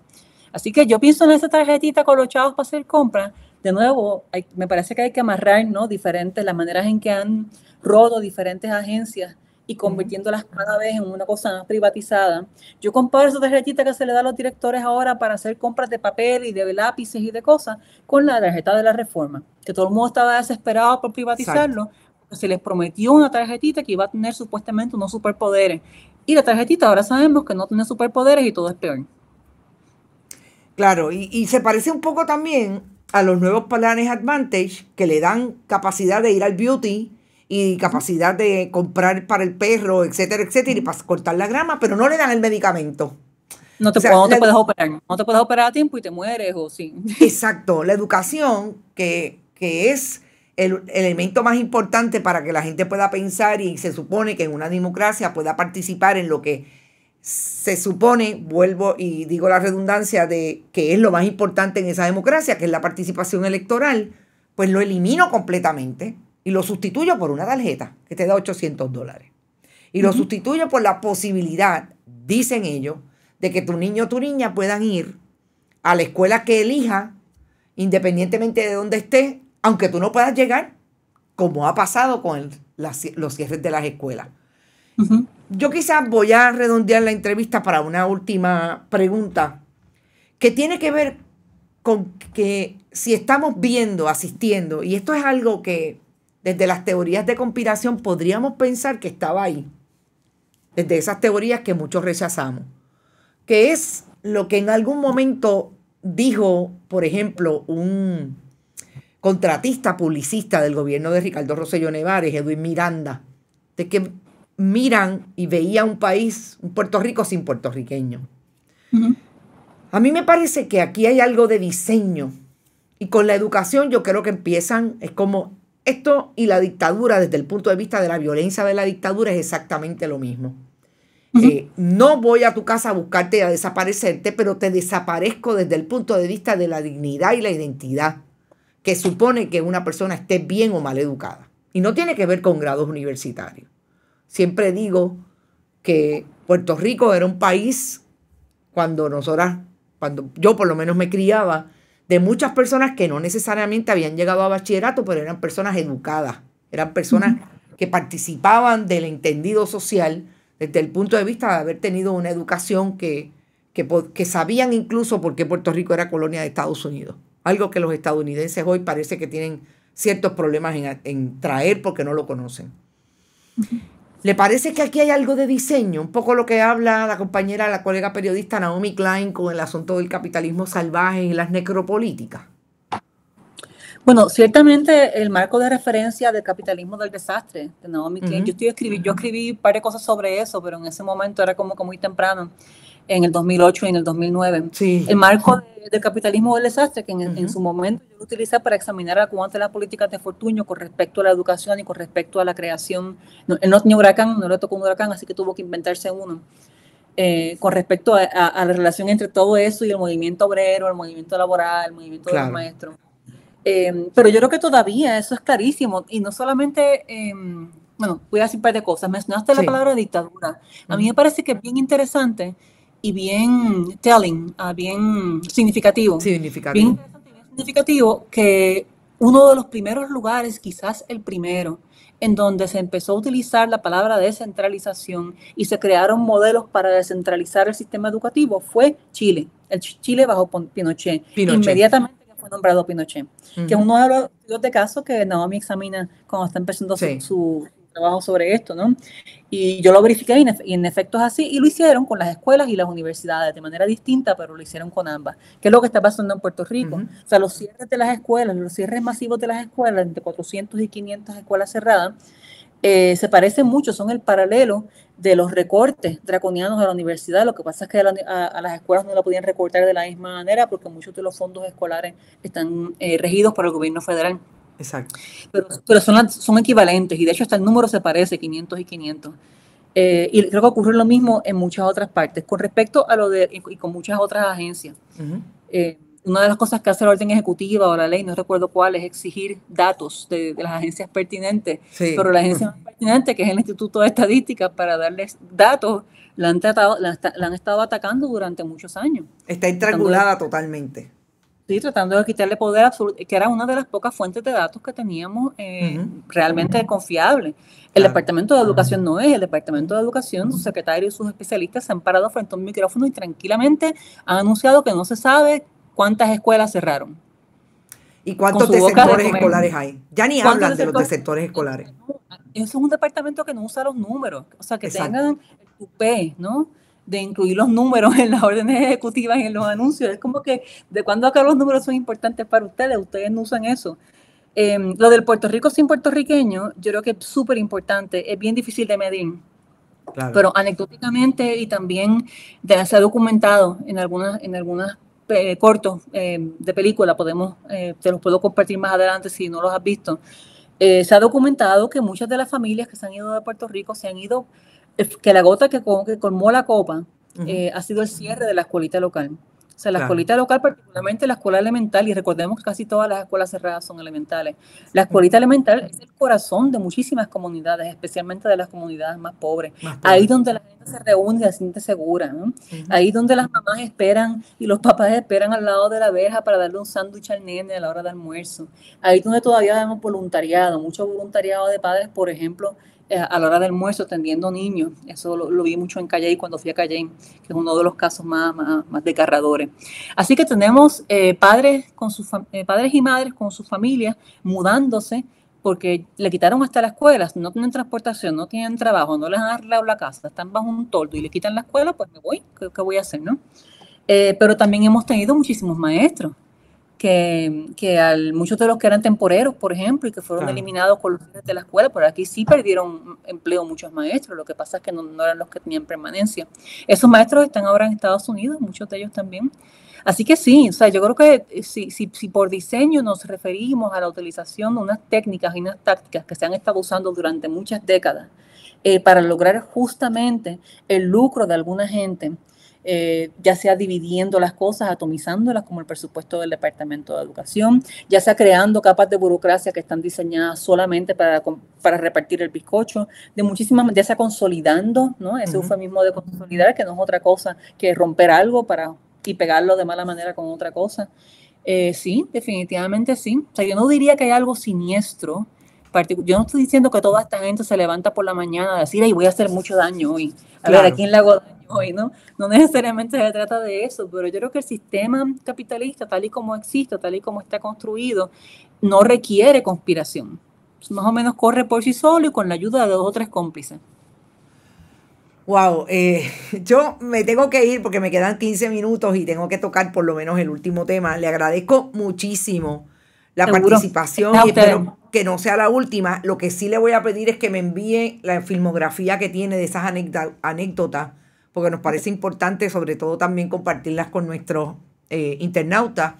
Así que yo pienso en esa tarjetita con los chavos para hacer compras. De nuevo, me parece que hay que amarrar, ¿no? Diferentes las maneras en que han rodo diferentes agencias y convirtiéndolas cada vez en una cosa más privatizada. Yo comparo esa tarjetita que se le da a los directores ahora para hacer compras de papel y de lápices y de cosas con la tarjeta de la reforma, que todo el mundo estaba desesperado por privatizarlo. porque Se les prometió una tarjetita que iba a tener supuestamente unos superpoderes. Y la tarjetita ahora sabemos que no tiene superpoderes y todo es peor. Claro, y se parece un poco también a los nuevos planes Advantage que le dan capacidad de ir al beauty, y capacidad de comprar para el perro, etcétera, etcétera, y para cortar la grama, pero no le dan el medicamento. No te, puedes operar, no te puedes operar a tiempo y te mueres o sí. Exacto, la educación que, que es el elemento más importante para que la gente pueda pensar y se supone que en una democracia pueda participar en lo que se supone, vuelvo y digo la redundancia de que es lo más importante en esa democracia, que es la participación electoral, pues lo elimino completamente y lo sustituyo por una tarjeta que te da 800 dólares. Y lo sustituye sustituyo por la posibilidad, dicen ellos, de que tu niño o tu niña puedan ir a la escuela que elija, independientemente de dónde esté, aunque tú no puedas llegar, como ha pasado con los cierres de las escuelas. Yo quizás voy a redondear la entrevista para una última pregunta, que tiene que ver con que si estamos viendo, asistiendo, y esto es algo que desde las teorías de conspiración podríamos pensar que estaba ahí. Desde esas teorías que muchos rechazamos. Que es lo que en algún momento dijo, por ejemplo, un contratista publicista del gobierno de Ricardo Rosselló Nevares, Edwin Miranda, de que miran y veía un país, un Puerto Rico sin puertorriqueño. A mí me parece que aquí hay algo de diseño y con la educación yo creo que empiezan, es como esto y la dictadura, desde el punto de vista de la violencia de la dictadura, es exactamente lo mismo. Eh, no voy a tu casa a buscarte y a desaparecerte, pero te desaparezco desde el punto de vista de la dignidad y la identidad, que supone que una persona esté bien o mal educada. Y no tiene que ver con grados universitarios. Siempre digo que Puerto Rico era un país cuando nosotros cuando yo por lo menos me criaba, de muchas personas que no necesariamente habían llegado a bachillerato, pero eran personas educadas, eran personas que participaban del entendido social desde el punto de vista de haber tenido una educación que, sabían incluso por qué Puerto Rico era colonia de Estados Unidos. Algo que los estadounidenses hoy parece que tienen ciertos problemas en traer porque no lo conocen. ¿Le parece que aquí hay algo de diseño? Un poco lo que habla la compañera, la colega periodista Naomi Klein con el asunto del capitalismo salvaje y las necropolíticas. Bueno, ciertamente el marco de referencia del capitalismo del desastre de Naomi Klein. Yo estoy escribí, yo escribí varias cosas sobre eso, pero en ese momento era como que muy temprano en el 2008 y en el 2009. Sí. El marco del capitalismo del desastre, que en, su momento yo lo para examinar a las políticas de Fortuño con respecto a la educación y con respecto a la creación. No, él no tenía huracán, no le tocó un huracán, así que tuvo que inventarse uno. Eh, con respecto a, la relación entre todo eso y el movimiento obrero, el movimiento laboral, el movimiento de los maestros. Eh, pero yo creo que todavía eso es clarísimo. Y no solamente, eh, bueno, voy a decir un par de cosas. Mencionaste la palabra dictadura. A mí me parece que es bien interesante y bien telling, ah, bien significativo. Significativo. significativo que uno de los primeros lugares, quizás el primero, en donde se empezó a utilizar la palabra descentralización y se crearon modelos para descentralizar el sistema educativo fue Chile, el Chile bajo Pinochet, inmediatamente fue nombrado Pinochet, que es uno de los de casos que Naomi examina cuando está empezando su trabajo sobre esto, ¿no? Y yo lo verifiqué y en, efecto es así, y lo hicieron con las escuelas y las universidades de manera distinta, pero lo hicieron con ambas, ¿Qué es lo que está pasando en Puerto Rico. O sea, los cierres de las escuelas, los cierres masivos de las escuelas, entre 400 y 500 escuelas cerradas, eh, se parecen mucho, son el paralelo de los recortes draconianos a la universidad. Lo que pasa es que a, las escuelas no la podían recortar de la misma manera porque muchos de los fondos escolares están eh, regidos por el gobierno federal. Exacto. Pero, son, son equivalentes y de hecho hasta el número se parece, 500 y 500. Eh, y creo que ocurre lo mismo en muchas otras partes. Con respecto a lo de, y con muchas otras agencias, eh, una de las cosas que hace la orden ejecutiva o la ley, no recuerdo cuál, es exigir datos de, las agencias pertinentes. Pero la agencia más pertinente, que es el Instituto de Estadística, para darles datos, la han, tratado, la, han estado atacando durante muchos años. Está intrangulada totalmente. Sí, tratando de quitarle poder absoluto, que era una de las pocas fuentes de datos que teníamos eh, realmente confiable. El Departamento de Educación no es, el Departamento de Educación, su secretario y sus especialistas se han parado frente a un micrófono y tranquilamente han anunciado que no se sabe cuántas escuelas cerraron. ¿Y cuántos de escolares hay? Ya ni hablan de los sectores escolares. Eso es un departamento que no usa los números, o sea, que tengan el cupé, ¿no? de incluir los números en las órdenes ejecutivas y en los anuncios. Es como que, ¿de cuando acá los números son importantes para ustedes? Ustedes no usan eso. Em, lo del Puerto Rico sin puertorriqueño, yo creo que es súper importante, es bien difícil de medir. Pero anecdóticamente y también se ha documentado en algunas, en algunas cortos em, de película, podemos, eh, te los puedo compartir más adelante si no los has visto. Eh, se ha documentado que muchas de las familias que se han ido de Puerto Rico se han ido eh, que la gota que, colmó la copa eh, ha sido el cierre de la escuelita local. O sea, la escuelita local, particularmente la escuela elemental, y recordemos que casi todas las escuelas cerradas son elementales. La escuelita elemental es el corazón de muchísimas comunidades, especialmente de las comunidades más pobres. Ahí es Ahí donde la gente se reúne y se siente segura. ¿no? es Ahí donde las mamás esperan y los papás esperan al lado de la abeja para darle un sándwich al nene a la hora de almuerzo. Ahí donde todavía vemos voluntariado, mucho voluntariado de padres, por ejemplo, eh, a la hora del almuerzo atendiendo niños. Eso lo, vi mucho en y cuando fui a Calle, que es uno de los casos más, más, más desgarradores. Así que tenemos eh, padres, con sus, eh, padres y madres con sus familias mudándose porque le quitaron hasta la escuela, no tienen transportación, no tienen trabajo, no les han arreglado la casa, están bajo un toldo y le quitan la escuela, pues me voy, ¿qué, voy a hacer? no? pero también hemos tenido muchísimos maestros que, que al, muchos de los que eran temporeros, por ejemplo, y que fueron eliminados con los de la escuela, por aquí sí perdieron empleo muchos maestros, lo que pasa es que no, eran los que tenían permanencia. Esos maestros están ahora en Estados Unidos, muchos de ellos también. Así que sí, o sea, yo creo que eh, si, si, si por diseño nos referimos a la utilización de unas técnicas y unas tácticas que se han estado usando durante muchas décadas eh, para lograr justamente el lucro de alguna gente, eh, ya sea dividiendo las cosas, atomizándolas, como el presupuesto del Departamento de Educación, ya sea creando capas de burocracia que están diseñadas solamente para, repartir el bizcocho, de muchísimas, ya sea consolidando, ¿no? Ese eufemismo de consolidar, que no es otra cosa que romper algo para y pegarlo de mala manera con otra cosa. Eh, sí, definitivamente sí. O sea, yo no diría que hay algo siniestro yo no estoy diciendo que toda esta gente se levanta por la mañana a decir, ay, voy a hacer mucho daño hoy, a ver, ¿a quién le hago daño hoy? ¿no? no necesariamente se trata de eso, pero yo creo que el sistema capitalista, tal y como existe, tal y como está construido, no requiere conspiración. Más o menos corre por sí solo y con la ayuda de dos o tres cómplices. Wow, eh, yo me tengo que ir porque me quedan 15 minutos y tengo que tocar por lo menos el último tema. Le agradezco muchísimo la participación. Y que no sea la última, lo que sí le voy a pedir es que me envíe la filmografía que tiene de esas anécdotas, porque nos parece importante sobre todo también compartirlas con nuestros eh, internautas,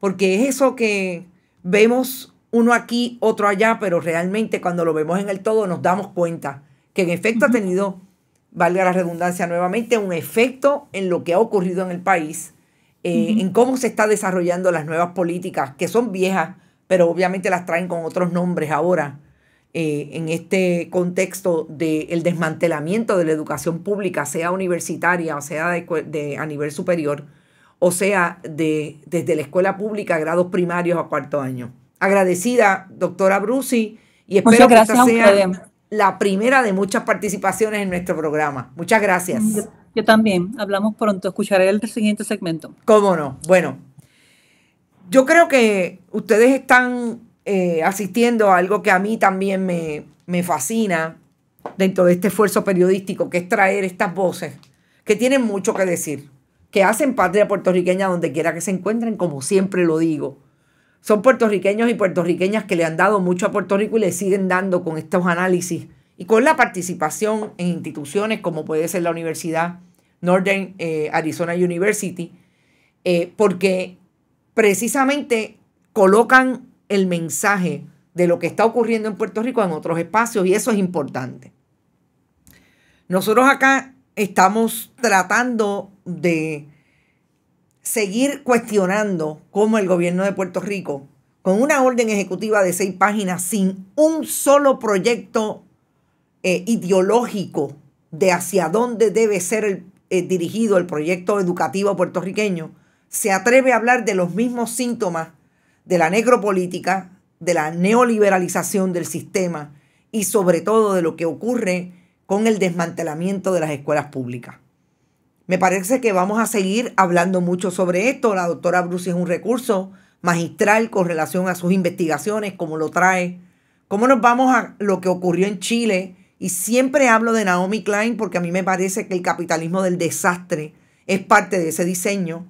porque es eso que vemos uno aquí, otro allá, pero realmente cuando lo vemos en el todo nos damos cuenta que en efecto ha tenido, valga la redundancia nuevamente, un efecto en lo que ha ocurrido en el país, eh, en cómo se están desarrollando las nuevas políticas, que son viejas, pero obviamente las traen con otros nombres ahora. Eh, en este contexto del el desmantelamiento de la educación pública, sea universitaria o sea de, a nivel superior, o sea de, desde la escuela pública a grados primarios a cuarto año. Agradecida, doctora Brusi, y espero que sea la primera de muchas participaciones en nuestro programa. Muchas gracias. yo también. Hablamos pronto. Escucharé el siguiente segmento. Cómo no. Bueno, yo creo que ustedes están eh, asistiendo a algo que a mí también me, fascina dentro de este esfuerzo periodístico, que es traer estas voces que tienen mucho que decir, que hacen patria puertorriqueña donde quiera que se encuentren, como siempre lo digo. Son puertorriqueños y puertorriqueñas que le han dado mucho a Puerto Rico y le siguen dando con estos análisis y con la participación en instituciones como puede ser la Universidad Northern eh, Arizona University, eh, porque precisamente colocan el mensaje de lo que está ocurriendo en Puerto Rico en otros espacios y eso es importante. Nosotros acá estamos tratando de seguir cuestionando cómo el gobierno de Puerto Rico, con una orden ejecutiva de seis páginas, sin un solo proyecto eh, ideológico de hacia dónde debe ser eh, dirigido el proyecto educativo puertorriqueño, se atreve a hablar de los mismos síntomas de la necropolítica, de la neoliberalización del sistema y sobre todo de lo que ocurre con el desmantelamiento de las escuelas públicas. Me parece que vamos a seguir hablando mucho sobre esto. La doctora Bruce es un recurso magistral con relación a sus investigaciones, cómo lo trae. ¿Cómo nos vamos a lo que ocurrió en Chile? Y siempre hablo de Naomi Klein porque a mí me parece que el capitalismo del desastre es parte de ese diseño.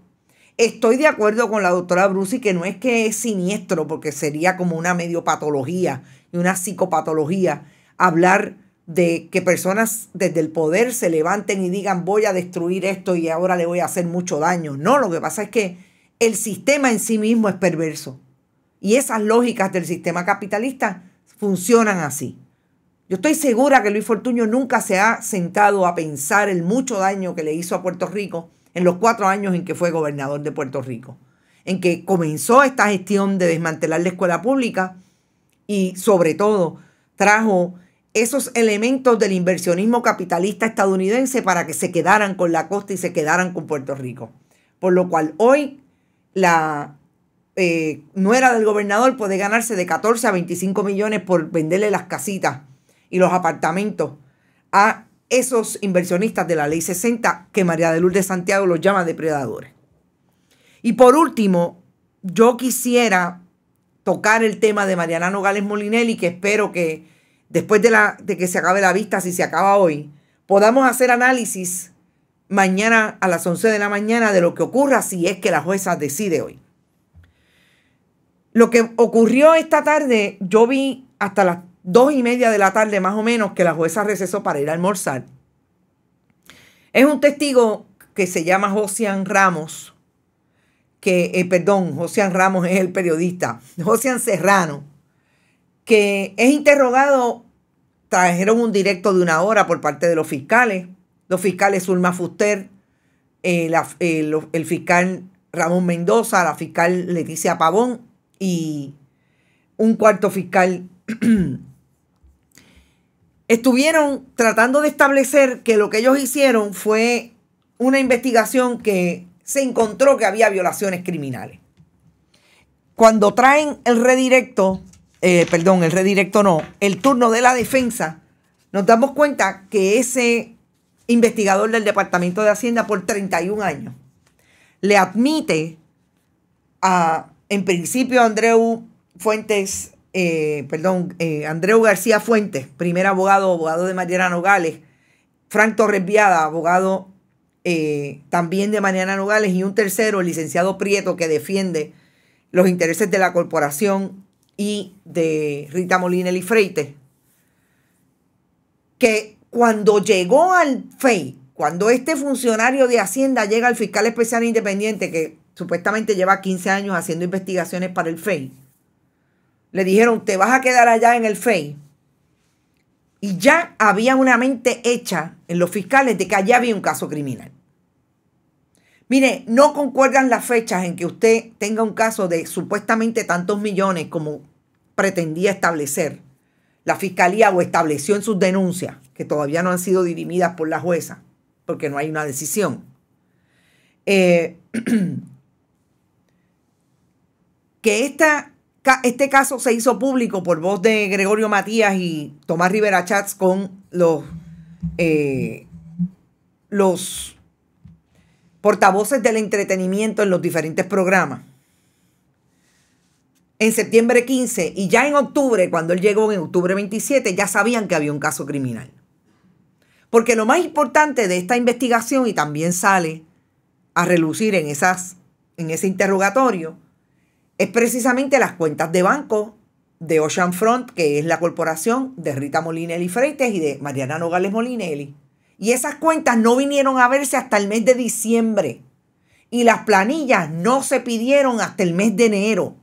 Estoy de acuerdo con la doctora y que no es que es siniestro, porque sería como una medio patología y una psicopatología hablar de que personas desde el poder se levanten y digan voy a destruir esto y ahora le voy a hacer mucho daño. No, lo que pasa es que el sistema en sí mismo es perverso. Y esas lógicas del sistema capitalista funcionan así. Yo estoy segura que Luis Fortuño nunca se ha sentado a pensar el mucho daño que le hizo a Puerto Rico en los cuatro años en que fue gobernador de Puerto Rico, en que comenzó esta gestión de desmantelar la escuela pública y sobre todo trajo esos elementos del inversionismo capitalista estadounidense para que se quedaran con la costa y se quedaran con Puerto Rico. Por lo cual hoy la eh, nuera del gobernador puede ganarse de 14 a 25 millones por venderle las casitas y los apartamentos a esos inversionistas de la ley 60 que María de Lourdes Santiago los llama depredadores. Y por último, yo quisiera tocar el tema de Mariana Nogales Molinelli, que espero que después de, la, de que se acabe la vista, si se acaba hoy, podamos hacer análisis mañana a las 11 de la mañana de lo que ocurra si es que la jueza decide hoy. Lo que ocurrió esta tarde, yo vi hasta las dos y media de la tarde más o menos que la jueza recesó para ir a almorzar. Es un testigo que se llama Josian Ramos, que, eh, perdón, Josian Ramos es el periodista, Josian Serrano, que es interrogado, trajeron un directo de una hora por parte de los fiscales, los fiscales Zulma Fuster, eh, eh, el fiscal Ramón Mendoza, la fiscal Leticia Pavón y un cuarto fiscal estuvieron tratando de establecer que lo que ellos hicieron fue una investigación que se encontró que había violaciones criminales. Cuando traen el redirecto, eh, perdón, el redirecto no, el turno de la defensa, nos damos cuenta que ese investigador del Departamento de Hacienda por 31 años le admite a, en principio, a Andreu Fuentes eh, perdón, eh, Andreu García Fuentes, primer abogado, abogado de Mariana Nogales, Frank Torres Viada, abogado eh, también de Mariana Nogales, y un tercero, el licenciado Prieto, que defiende los intereses de la corporación y de Rita Molina y Freite, que cuando llegó al FEI, cuando este funcionario de Hacienda llega al fiscal especial independiente, que supuestamente lleva 15 años haciendo investigaciones para el FEI, le dijeron, te vas a quedar allá en el FEI. Y ya había una mente hecha en los fiscales de que allá había un caso criminal. Mire, no concuerdan las fechas en que usted tenga un caso de supuestamente tantos millones como pretendía establecer la fiscalía o estableció en sus denuncias, que todavía no han sido dirimidas por la jueza, porque no hay una decisión. Eh, que esta este caso se hizo público por voz de Gregorio Matías y Tomás Rivera Chats con los, eh, los portavoces del entretenimiento en los diferentes programas. En septiembre 15 y ya en octubre, cuando él llegó en octubre 27, ya sabían que había un caso criminal. Porque lo más importante de esta investigación, y también sale a relucir en, esas, en ese interrogatorio, es precisamente las cuentas de banco de Ocean Front que es la corporación de Rita Molinelli Freites y de Mariana Nogales Molinelli. Y esas cuentas no vinieron a verse hasta el mes de diciembre. Y las planillas no se pidieron hasta el mes de enero.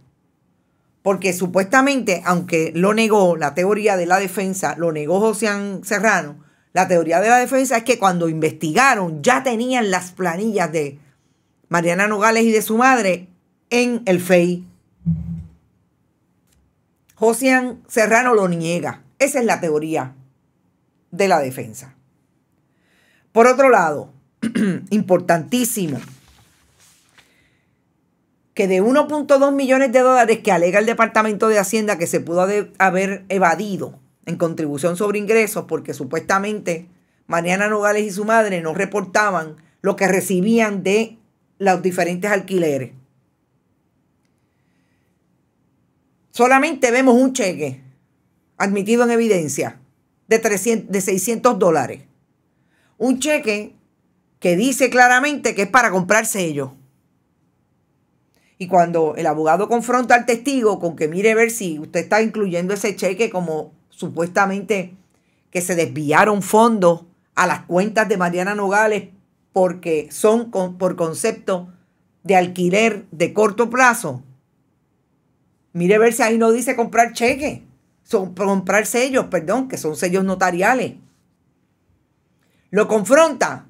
Porque supuestamente, aunque lo negó la teoría de la defensa, lo negó José Serrano, la teoría de la defensa es que cuando investigaron ya tenían las planillas de Mariana Nogales y de su madre en el FEI. Josian Serrano lo niega. Esa es la teoría de la defensa. Por otro lado, importantísimo, que de 1.2 millones de dólares que alega el Departamento de Hacienda que se pudo haber evadido en contribución sobre ingresos, porque supuestamente Mariana Nogales y su madre no reportaban lo que recibían de los diferentes alquileres. solamente vemos un cheque admitido en evidencia de, 300, de 600 dólares. Un cheque que dice claramente que es para comprarse ellos. Y cuando el abogado confronta al testigo con que mire ver si usted está incluyendo ese cheque como supuestamente que se desviaron fondos a las cuentas de Mariana Nogales porque son por concepto de alquiler de corto plazo, Mire ver si ahí no dice comprar cheques, son, comprar sellos, perdón, que son sellos notariales. Lo confronta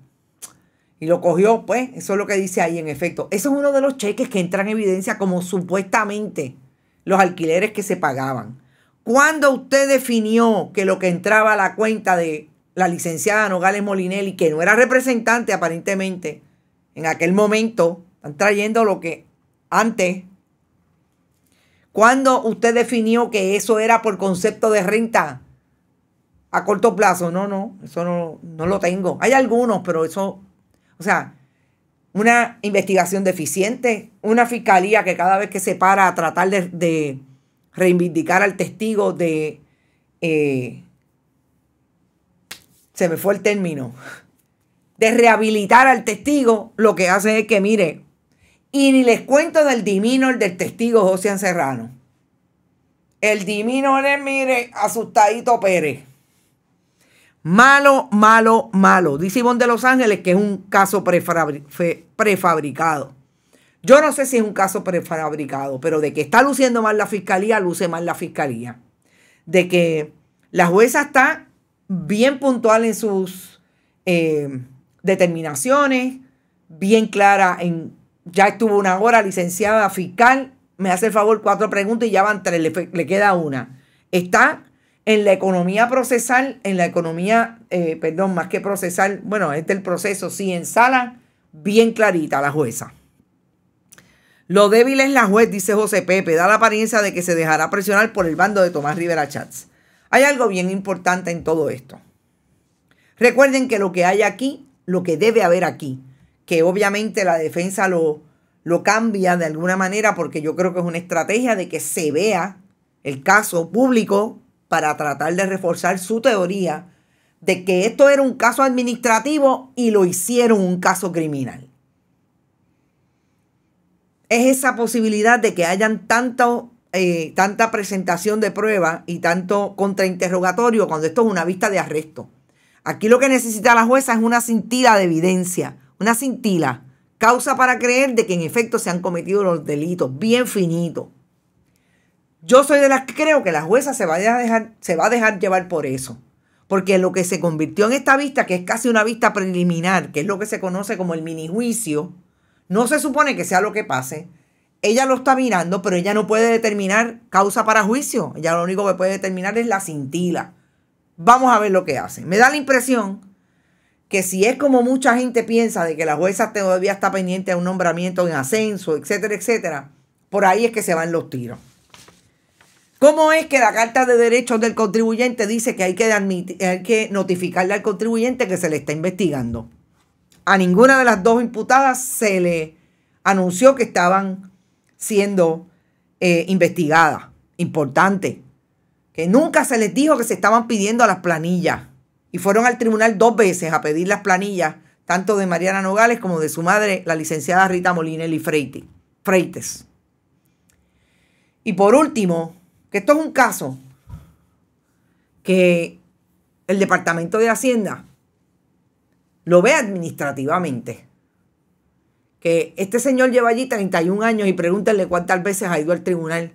y lo cogió, pues, eso es lo que dice ahí en efecto. Eso es uno de los cheques que entra en evidencia como supuestamente los alquileres que se pagaban. ¿Cuándo usted definió que lo que entraba a la cuenta de la licenciada Nogales Molinelli, que no era representante aparentemente, en aquel momento, están trayendo lo que antes ¿Cuándo usted definió que eso era por concepto de renta? A corto plazo, no, no, eso no, lo tengo. Hay algunos, pero eso, o sea, una investigación deficiente, una fiscalía que cada vez que se para a tratar de, reivindicar al testigo de... Eh, se me fue el término, de rehabilitar al testigo, lo que hace es que, mire, y ni les cuento del el del testigo José Serrano. El dimino es, mire, asustadito Pérez. Malo, malo, malo. Dice Ivonne de Los Ángeles que es un caso prefabricado. Yo no sé si es un caso prefabricado, pero de que está luciendo mal la fiscalía, luce mal la fiscalía. De que la jueza está bien puntual en sus eh, determinaciones, bien clara en ya estuvo una hora, licenciada fiscal, me hace el favor cuatro preguntas y ya van tres, le, queda una. Está en la economía procesal, en la economía, eh, perdón, más que procesal, bueno, este es el proceso, sí, en sala, bien clarita la jueza. Lo débil es la juez, dice José Pepe, da la apariencia de que se dejará presionar por el bando de Tomás Rivera Chats. Hay algo bien importante en todo esto. Recuerden que lo que hay aquí, lo que debe haber aquí, que obviamente la defensa lo, cambia de alguna manera porque yo creo que es una estrategia de que se vea el caso público para tratar de reforzar su teoría de que esto era un caso administrativo y lo hicieron un caso criminal. Es esa posibilidad de que hayan tanto, eh, tanta presentación de prueba y tanto contrainterrogatorio cuando esto es una vista de arresto. Aquí lo que necesita la jueza es una cintila de evidencia una cintila, causa para creer de que en efecto se han cometido los delitos, bien finito. Yo soy de las que creo que la jueza se va a dejar, se va a dejar llevar por eso. Porque lo que se convirtió en esta vista, que es casi una vista preliminar, que es lo que se conoce como el mini juicio no se supone que sea lo que pase. Ella lo está mirando, pero ella no puede determinar causa para juicio. Ella lo único que puede determinar es la cintila. Vamos a ver lo que hace. Me da la impresión que si es como mucha gente piensa de que la jueza todavía está pendiente a un nombramiento en ascenso, etcétera, etcétera, por ahí es que se van los tiros. ¿Cómo es que la Carta de Derechos del Contribuyente dice que hay que, admitir, que notificarle al contribuyente que se le está investigando? A ninguna de las dos imputadas se le anunció que estaban siendo eh, investigadas. Importante. Que nunca se les dijo que se estaban pidiendo a las planillas y fueron al tribunal dos veces a pedir las planillas, tanto de Mariana Nogales como de su madre, la licenciada Rita Molinelli Freites. Y por último, que esto es un caso que el Departamento de Hacienda lo ve administrativamente. Que este señor lleva allí 31 años y pregúntenle cuántas veces ha ido al tribunal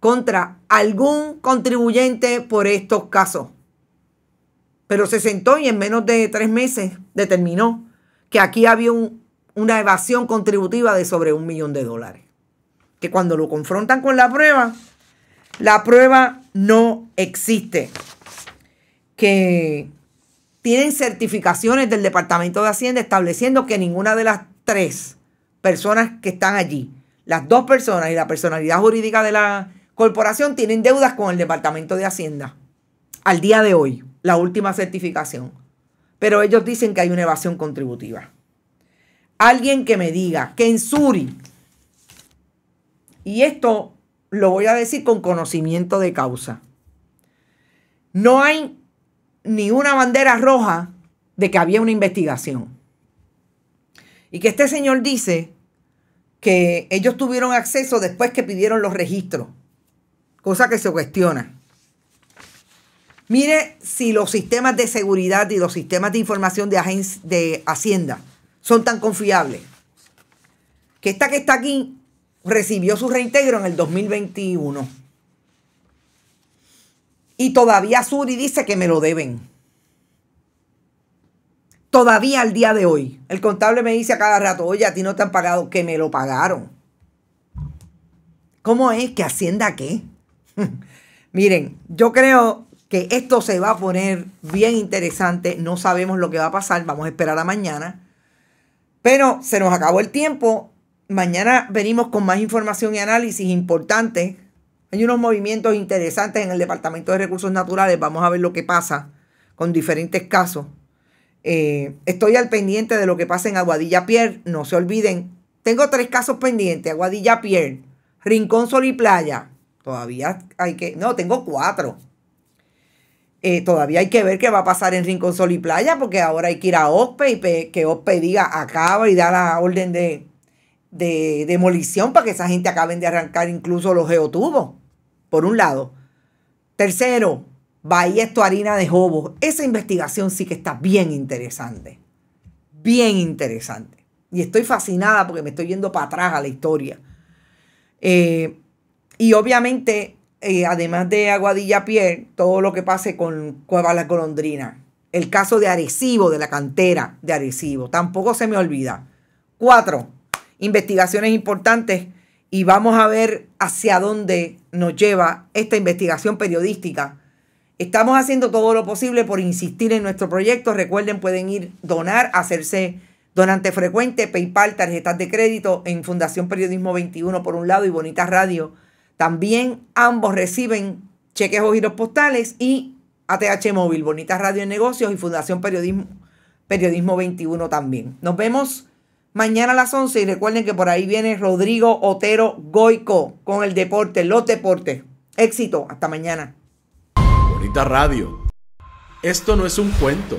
contra algún contribuyente por estos casos. Pero se sentó y en menos de tres meses determinó que aquí había una evasión contributiva de sobre un millón de dólares. Que cuando lo confrontan con la prueba, la prueba no existe. Que tienen certificaciones del Departamento de Hacienda estableciendo que ninguna de las tres personas que están allí, las dos personas y la personalidad jurídica de la corporación, tienen deudas con el Departamento de Hacienda al día de hoy, la última certificación. Pero ellos dicen que hay una evasión contributiva. Alguien que me diga que en Suri, y esto lo voy a decir con conocimiento de causa, no hay ni una bandera roja de que había una investigación. Y que este señor dice que ellos tuvieron acceso después que pidieron los registros, cosa que se cuestiona. Mire si los sistemas de seguridad y los sistemas de información de, de Hacienda son tan confiables. Que esta que está aquí recibió su reintegro en el 2021. Y todavía Suri dice que me lo deben. Todavía al día de hoy. El contable me dice a cada rato, oye, a ti no te han pagado, que me lo pagaron. ¿Cómo es que Hacienda qué? Miren, yo creo esto se va a poner bien interesante. No sabemos lo que va a pasar. Vamos a esperar a mañana. Pero se nos acabó el tiempo. Mañana venimos con más información y análisis importante. Hay unos movimientos interesantes en el Departamento de Recursos Naturales. Vamos a ver lo que pasa con diferentes casos. Eh, estoy al pendiente de lo que pasa en Aguadilla Pier. No se olviden. Tengo tres casos pendientes. Aguadilla Pier, Rincón Sol y Playa. Todavía hay que... No, tengo cuatro. Eh, todavía hay que ver qué va a pasar en Rincón Sol y Playa, porque ahora hay que ir a OSPE y que OSPE diga acaba y da la orden de, demolición para que esa gente acaben de arrancar incluso los geotubos, por un lado. Tercero, Bahía Estuarina harina de jobos. Esa investigación sí que está bien interesante. Bien interesante. Y estoy fascinada porque me estoy yendo para atrás a la historia. Eh, y obviamente eh, además de Aguadilla Pier, todo lo que pase con Cueva La Colondrina. El caso de Arecibo, de la cantera de Arecibo, tampoco se me olvida. Cuatro, investigaciones importantes y vamos a ver hacia dónde nos lleva esta investigación periodística. Estamos haciendo todo lo posible por insistir en nuestro proyecto. Recuerden, pueden ir donar, hacerse donante frecuente, PayPal, tarjetas de crédito en Fundación Periodismo 21 por un lado y Bonitas Radio también ambos reciben cheques o giros postales y ATH Móvil, Bonita Radio en Negocios y Fundación Periodismo, Periodismo 21 también. Nos vemos mañana a las 11 y recuerden que por ahí viene Rodrigo Otero Goico con el deporte, los deportes. Éxito, hasta mañana. Bonita Radio. Esto no es un cuento.